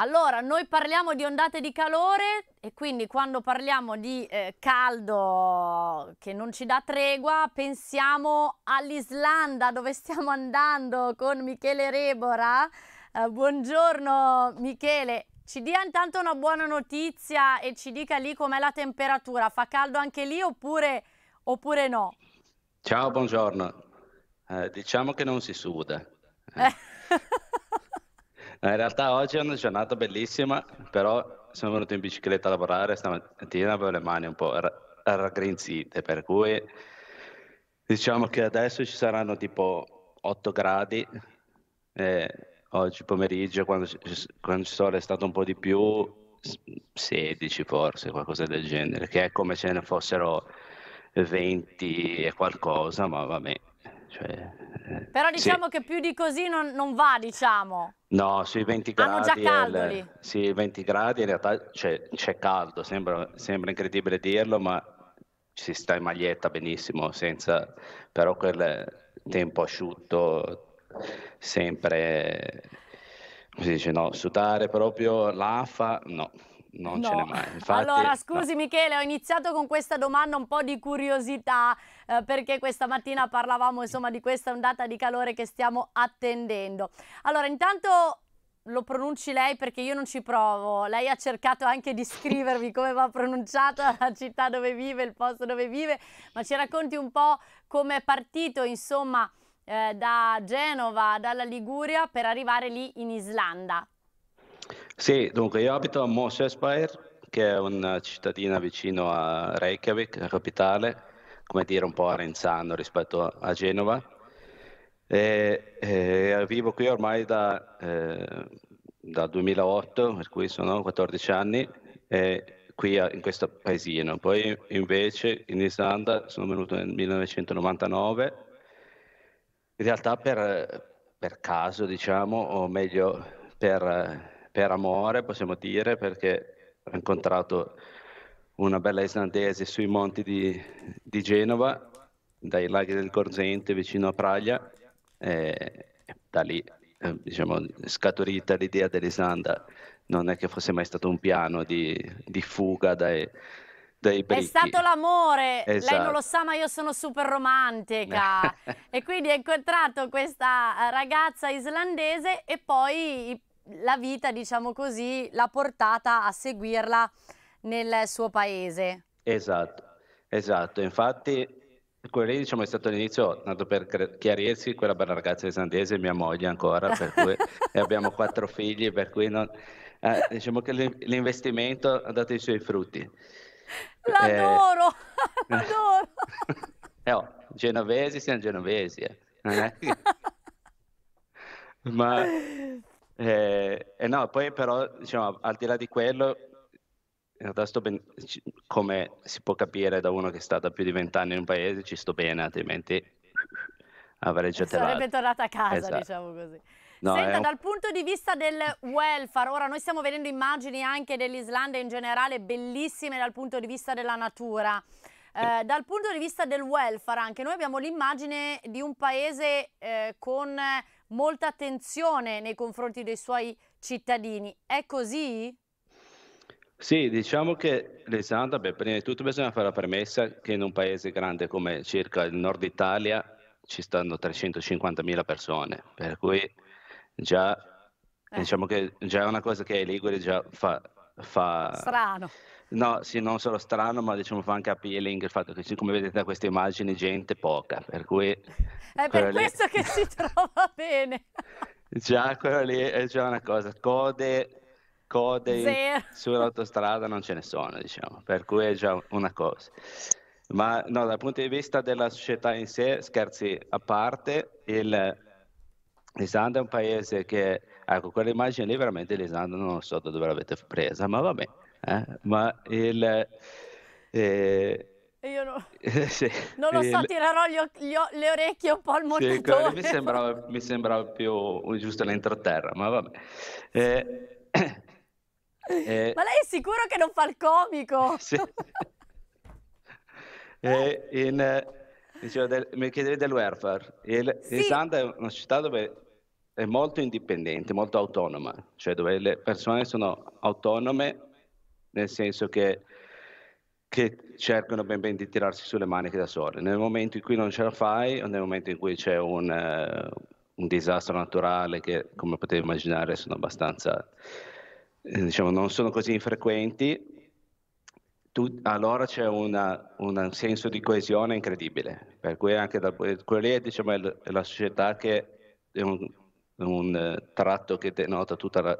Allora, noi parliamo di ondate di calore e quindi quando parliamo di eh, caldo che non ci dà tregua, pensiamo all'Islanda dove stiamo andando con Michele Rebora. Eh, buongiorno Michele, ci dia intanto una buona notizia e ci dica lì com'è la temperatura. Fa caldo anche lì oppure, oppure no? Ciao, buongiorno. Eh, diciamo che non si suda. Eh in realtà oggi è una giornata bellissima, però sono venuto in bicicletta a lavorare stamattina, avevo le mani un po' raggrinzite, per cui diciamo che adesso ci saranno tipo 8 gradi, oggi pomeriggio quando, quando ci sono è stato un po' di più, 16 forse, qualcosa del genere, che è come se ne fossero 20 e qualcosa, ma vabbè. Cioè, eh, Però diciamo sì. che più di così non, non, va, diciamo. No, sui 20 gradi. Hanno già caldo il, lì. Sì, 20 gradi in realtà c'è, caldo, sembra, sembra incredibile dirlo, ma si sta in maglietta benissimo, senza però quel tempo asciutto, sempre, come si dice, no, sudare proprio l'afa, no, non no. ce n'è mai. Infatti, allora, scusi no. Michele, ho iniziato con questa domanda un po' di curiosità, eh, perché questa mattina parlavamo insomma di questa ondata di calore che stiamo attendendo. Allora, intanto lo pronunci lei perché io non ci provo. Lei ha cercato anche di scrivervi come va pronunciata la città dove vive, il posto dove vive, ma ci racconti un po' come è partito, insomma, eh, da Genova, dalla Liguria per arrivare lì in Islanda. Sì, dunque io abito a Mosesbair, che è una cittadina vicino a Reykjavik, la capitale, come dire un po' a Renzano rispetto a Genova. E, e vivo qui ormai da, eh, dal 2008, per cui sono 14 anni, qui a, in questo paesino. Poi invece in Islanda sono venuto nel 1999, in realtà per, per caso, diciamo, o meglio per per amore, possiamo dire, perché ho incontrato una bella islandese sui monti di, di Genova, dai laghi del Corzente vicino a Praglia, e da lì eh, diciamo, è diciamo, scaturita l'idea dell'Islanda. Non è che fosse mai stato un piano di, di fuga dai, dai bricchi. È stato l'amore, esatto. lei non lo esatto. sa ma io sono super romantica e quindi ho incontrato questa ragazza islandese e poi la vita, diciamo così, l'ha portata a seguirla nel suo paese. Esatto, esatto. Infatti quello lì diciamo, è stato l'inizio, tanto per chiarirsi, quella bella ragazza di Sandese è mia moglie ancora, per cui e abbiamo quattro figli, per cui non, eh, diciamo che l'investimento ha dato i suoi frutti. L'adoro, eh, l'adoro. Eh, oh, genovesi siamo genovesi. Eh. Ma eh, eh no, poi però, diciamo, al di là di quello, in realtà sto ben, come si può capire da uno che è stato più di vent'anni in un paese, ci sto bene, altrimenti avrei già telato. Sarebbe tornata a casa, esatto. diciamo così. No, Senta, un... dal punto di vista del welfare, ora noi stiamo vedendo immagini anche dell'Islanda in generale bellissime dal punto di vista della natura. Eh, dal punto di vista del welfare anche noi abbiamo l'immagine di un paese eh, con molta attenzione nei confronti dei suoi cittadini. È così? Sì, diciamo che Alessandra, beh, prima di tutto bisogna fare la premessa che in un paese grande come circa il nord Italia ci stanno 350.000 persone, per cui già eh. diciamo che già è una cosa che ai Liguri già fa fa... Strano. No, sì, non solo strano, ma diciamo fa anche appealing il fatto che, come vedete da queste immagini, gente poca, per cui... È per questo lì... che si trova bene. Già, quella lì è già una cosa. Code, code sull'autostrada non ce ne sono, diciamo, per cui è già una cosa. Ma no, dal punto di vista della società in sé, scherzi a parte, il... l'Islanda è un paese che Ecco, quelle immagini lì veramente Lisandro non so da dove l'avete presa, ma vabbè. Eh? Ma il... Eh, io no. sì. non lo so, tirerò gli, gli, le orecchie un po' al monitore. Sì, ecco, mi, sembrava, mi, sembrava, più giusto l'entroterra, ma vabbè. Eh, eh, ma lei è sicuro che non fa il comico? Sì. eh, eh in, dicevo, del, mi chiedevi del welfare. Il, sì. Lisanda è una città dove è molto indipendente, molto autonoma, cioè dove le persone sono autonome nel senso che, che cercano ben ben di tirarsi sulle maniche da sole. Nel momento in cui non ce la fai o nel momento in cui c'è un, uh, un disastro naturale che come potete immaginare sono abbastanza, eh, diciamo, non sono così infrequenti, tu, allora c'è una, un senso di coesione incredibile, per cui anche da, quello lì diciamo, è la società che è un, un eh, tratto che denota tutta la,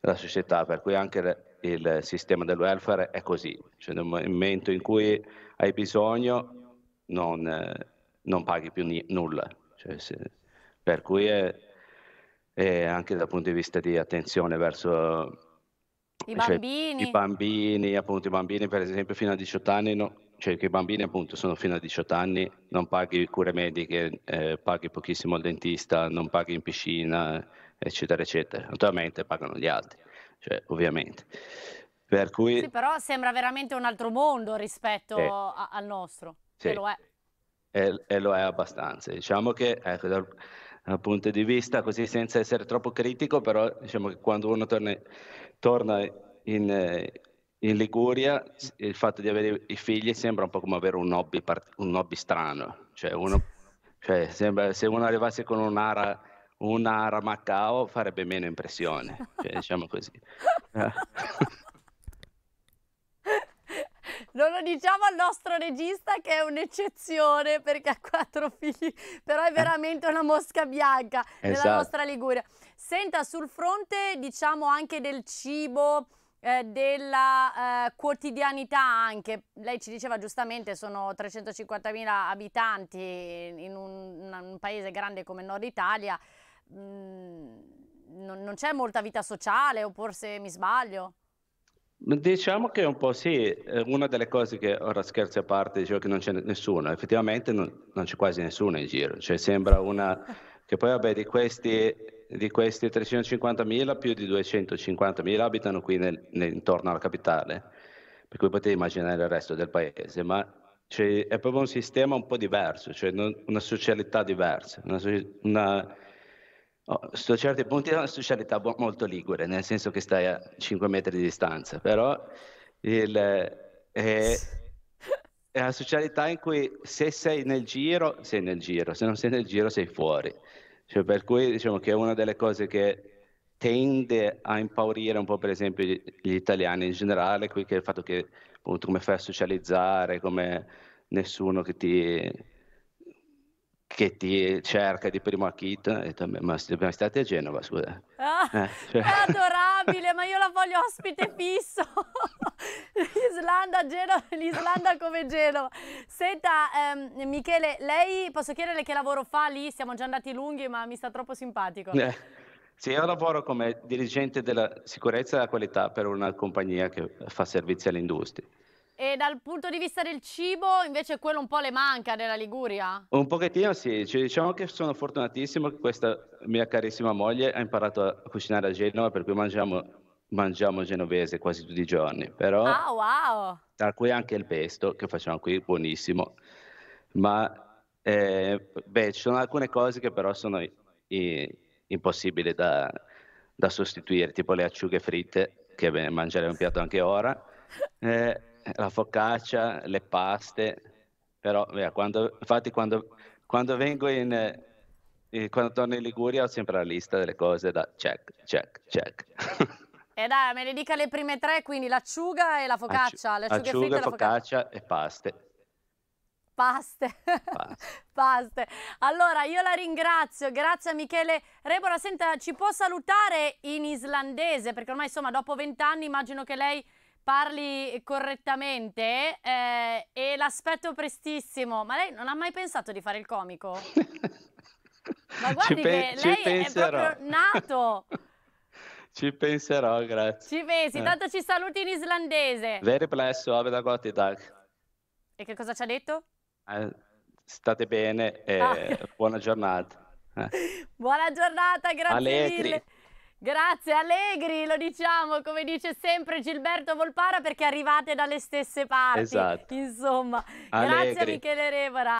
la società, per cui anche le, il sistema del welfare è così, cioè nel momento in cui hai bisogno non, eh, non paghi più n- nulla, cioè se, per cui è, è anche dal punto di vista di attenzione verso I cioè, bambini. i bambini, appunto i bambini per esempio fino a 18 anni no, cioè che i bambini appunto sono fino a 18 anni, non paghi cure mediche, eh, paghi pochissimo al dentista, non paghi in piscina, eccetera, eccetera. Naturalmente pagano gli altri, cioè, ovviamente. Per cui... Sì, però sembra veramente un altro mondo rispetto eh, a, al nostro, sì, e lo è. E, e, lo è abbastanza. Diciamo che ecco, dal, dal, punto di vista, così senza essere troppo critico, però diciamo che quando uno torna, torna in, eh, in Liguria il fatto di avere i figli sembra un po' come avere un hobby, un hobby strano, cioè, uno, cioè sembra, se uno arrivasse con un'ara, un'ara Macao farebbe meno impressione, cioè, diciamo così. non lo diciamo al nostro regista che è un'eccezione perché ha quattro figli, però è veramente una mosca bianca esatto. della nostra Liguria. Senta, sul fronte diciamo anche del cibo, eh, della eh, quotidianità anche. Lei ci diceva giustamente sono 350.000 abitanti in un, un, paese grande come il Nord Italia, mm, non, non c'è molta vita sociale o forse mi sbaglio? Diciamo che un po' sì, eh, una delle cose che ora scherzi a parte, dicevo che non c'è nessuno, effettivamente non, non c'è quasi nessuno in giro, cioè sembra una che poi vabbè di questi di questi 350.000 più di 250.000 abitano qui nel, nel, intorno alla capitale, per cui potete immaginare il resto del paese, ma cioè, è proprio un sistema un po' diverso, cioè non, una socialità diversa, una, una oh, su certi punti è una socialità molto ligure, nel senso che stai a 5 metri di distanza, però il, è, è, una socialità in cui se sei nel giro, sei nel giro, se non sei nel giro sei fuori. Cioè, per cui diciamo che è una delle cose che tende a impaurire un po' per esempio gli, gli italiani in generale, qui che il fatto che appunto come fai a socializzare, come nessuno che ti, che ti cerca di primo acchito, ma dobbiamo stare a Genova, scusa. Ah, eh, cioè... È adorabile, ma io la voglio ospite fisso. L'Islanda, Genova, l'Islanda come Genova. Senta, ehm, Michele, lei posso chiederle che lavoro fa lì? Siamo già andati lunghi, ma mi sta troppo simpatico. Eh, sì, io lavoro come dirigente della sicurezza e della qualità per una compagnia che fa servizi all'industria. E dal punto di vista del cibo, invece, quello un po' le manca della Liguria? Un pochettino sì, cioè, diciamo che sono fortunatissimo che questa mia carissima moglie ha imparato a cucinare a Genova, per cui mangiamo mangiamo genovese quasi tutti i giorni, però ah, wow. tra cui anche il pesto che facciamo qui, buonissimo, ma eh, beh, ci sono alcune cose che però sono i- impossibili da, da, sostituire, tipo le acciughe fritte, che beh, mangeremo un piatto anche ora, eh, la focaccia, le paste, però beh, quando, infatti quando, quando vengo in eh, quando torno in Liguria ho sempre la lista delle cose da check, check, check. E dai, me ne dica le prime tre, quindi l'acciuga e la focaccia. Acci- acciuga, e la focaccia e paste. Paste. Paste. Allora, io la ringrazio, grazie a Michele Rebora. Senta, ci può salutare in islandese? Perché ormai, insomma, dopo vent'anni immagino che lei parli correttamente eh, e l'aspetto prestissimo. Ma lei non ha mai pensato di fare il comico? Ma guardi che lei è proprio nato... Ci penserò, grazie. Ci pensi, Eh. ci saluti in islandese. Very blessed, have a good day. E che cosa ci ha detto? Eh, state bene e Ah. buona giornata. Eh. Buona giornata, grazie Allegri. mille. Grazie Allegri, lo diciamo come dice sempre Gilberto Volpara perché arrivate dalle stesse parti. Esatto. Insomma, grazie Michele Revora.